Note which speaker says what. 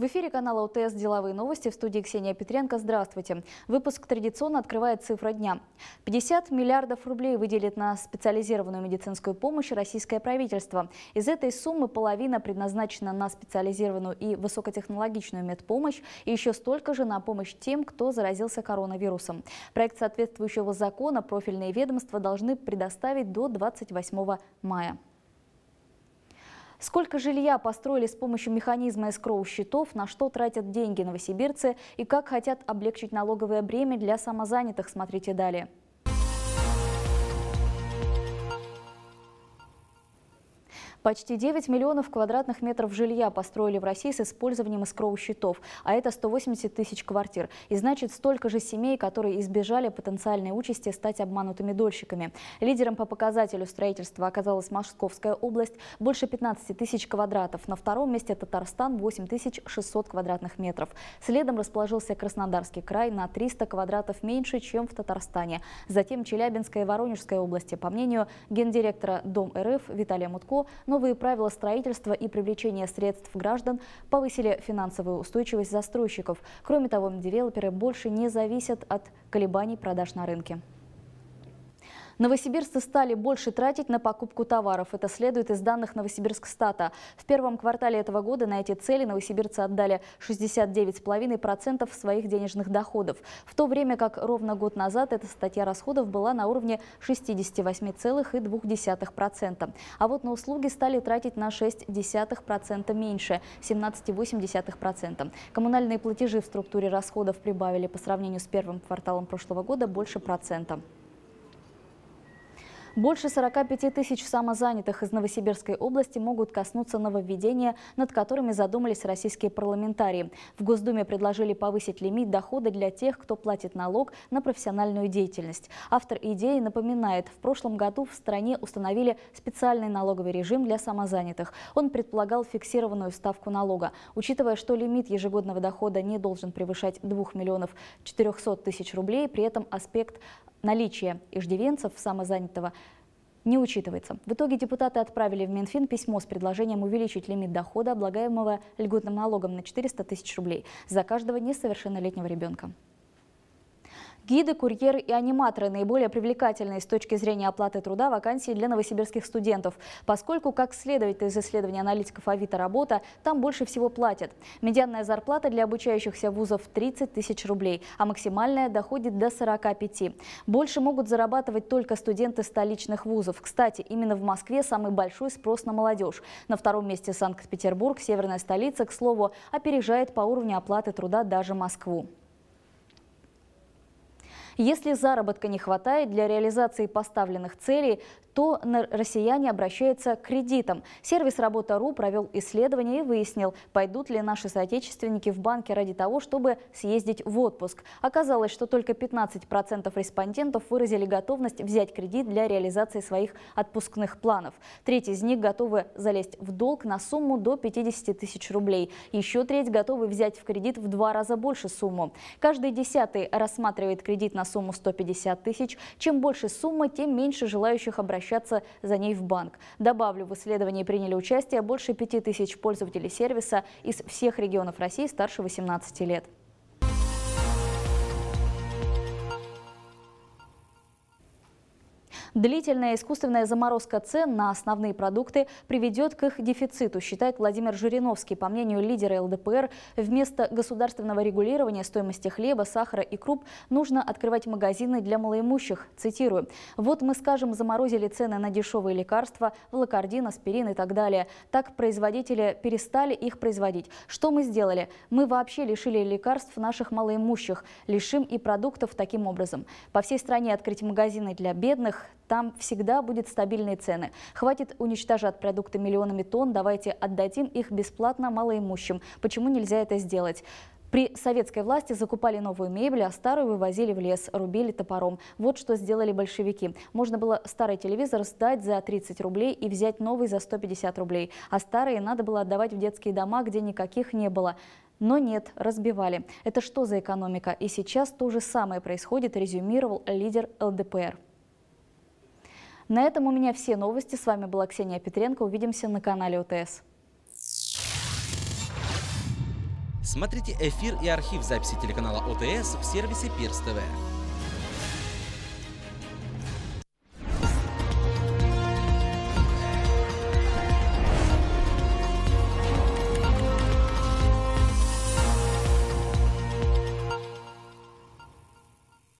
Speaker 1: В эфире канала УТС «Деловые новости» в студии Ксения Петренко. Здравствуйте. Выпуск традиционно открывает цифра дня. 50 миллиардов рублей выделит на специализированную медицинскую помощь российское правительство. Из этой суммы половина предназначена на специализированную и высокотехнологичную медпомощь, и еще столько же на помощь тем, кто заразился коронавирусом. Проект соответствующего закона профильные ведомства должны предоставить до 28 мая. Сколько жилья построили с помощью механизма эскроу-счетов, на что тратят деньги новосибирцы и как хотят облегчить налоговое бремя для самозанятых, смотрите далее. Почти 9 миллионов квадратных метров жилья построили в России с использованием эскроу-счетов, а это 180 тысяч квартир. И значит, столько же семей, которые избежали потенциальной участи стать обманутыми дольщиками. Лидером по показателю строительства оказалась Московская область, больше 15 тысяч квадратов. На втором месте Татарстан 8600 квадратных метров. Следом расположился Краснодарский край на 300 квадратов меньше, чем в Татарстане. Затем Челябинская и Воронежская области. По мнению гендиректора Дом РФ Виталия Мутко, Новые правила строительства и привлечения средств граждан повысили финансовую устойчивость застройщиков. Кроме того, девелоперы больше не зависят от колебаний продаж на рынке. Новосибирцы стали больше тратить на покупку товаров. Это следует из данных Новосибирскстата. В первом квартале этого года на эти цели новосибирцы отдали 69,5% своих денежных доходов, в то время как ровно год назад эта статья расходов была на уровне 68,2%. А вот на услуги стали тратить на 0,6% меньше – 17,8%. Коммунальные платежи в структуре расходов прибавили по сравнению с первым кварталом прошлого года больше процента. Больше 45 тысяч самозанятых из Новосибирской области могут коснуться нововведения, над которыми задумались российские парламентарии. В Госдуме предложили повысить лимит дохода для тех, кто платит налог на профессиональную деятельность. Автор идеи напоминает, в прошлом году в стране установили специальный налоговый режим для самозанятых. Он предполагал фиксированную ставку налога. Учитывая, что лимит ежегодного дохода не должен превышать 2 миллионов 400 тысяч рублей, при этом аспект наличие иждивенцев самозанятого не учитывается. В итоге депутаты отправили в Минфин письмо с предложением увеличить лимит дохода, облагаемого льготным налогом на 400 тысяч рублей за каждого несовершеннолетнего ребенка. Гиды, курьеры и аниматоры – наиболее привлекательные с точки зрения оплаты труда вакансии для новосибирских студентов, поскольку, как следует из исследования аналитиков Авито «Работа», там больше всего платят. Медианная зарплата для обучающихся вузов – 30 тысяч рублей, а максимальная доходит до 45. Больше могут зарабатывать только студенты столичных вузов. Кстати, именно в Москве самый большой спрос на молодежь. На втором месте Санкт-Петербург, северная столица, к слову, опережает по уровню оплаты труда даже Москву. Если заработка не хватает для реализации поставленных целей, то россияне обращаются к кредитам. Сервис «Работа.ру» провел исследование и выяснил, пойдут ли наши соотечественники в банки ради того, чтобы съездить в отпуск. Оказалось, что только 15% респондентов выразили готовность взять кредит для реализации своих отпускных планов. Треть из них готовы залезть в долг на сумму до 50 тысяч рублей. Еще треть готовы взять в кредит в два раза больше сумму. Каждый десятый рассматривает кредит на сумму 150 тысяч. Чем больше сумма, тем меньше желающих обращаться обращаться за ней в банк. Добавлю, в исследовании приняли участие больше 5000 пользователей сервиса из всех регионов России старше 18 лет. Длительная искусственная заморозка цен на основные продукты приведет к их дефициту, считает Владимир Жириновский. По мнению лидера ЛДПР, вместо государственного регулирования стоимости хлеба, сахара и круп нужно открывать магазины для малоимущих. Цитирую. «Вот мы, скажем, заморозили цены на дешевые лекарства, влокардин, аспирин и так далее. Так производители перестали их производить. Что мы сделали? Мы вообще лишили лекарств наших малоимущих, лишим и продуктов таким образом. По всей стране открыть магазины для бедных там всегда будут стабильные цены. Хватит уничтожать продукты миллионами тонн, давайте отдадим их бесплатно малоимущим. Почему нельзя это сделать? При советской власти закупали новую мебель, а старую вывозили в лес, рубили топором. Вот что сделали большевики. Можно было старый телевизор сдать за 30 рублей и взять новый за 150 рублей. А старые надо было отдавать в детские дома, где никаких не было. Но нет, разбивали. Это что за экономика? И сейчас то же самое происходит, резюмировал лидер ЛДПР. На этом у меня все новости. С вами была Ксения Петренко. Увидимся на канале ОТС. Смотрите эфир и архив записи телеканала ОТС в сервисе Пирс ТВ.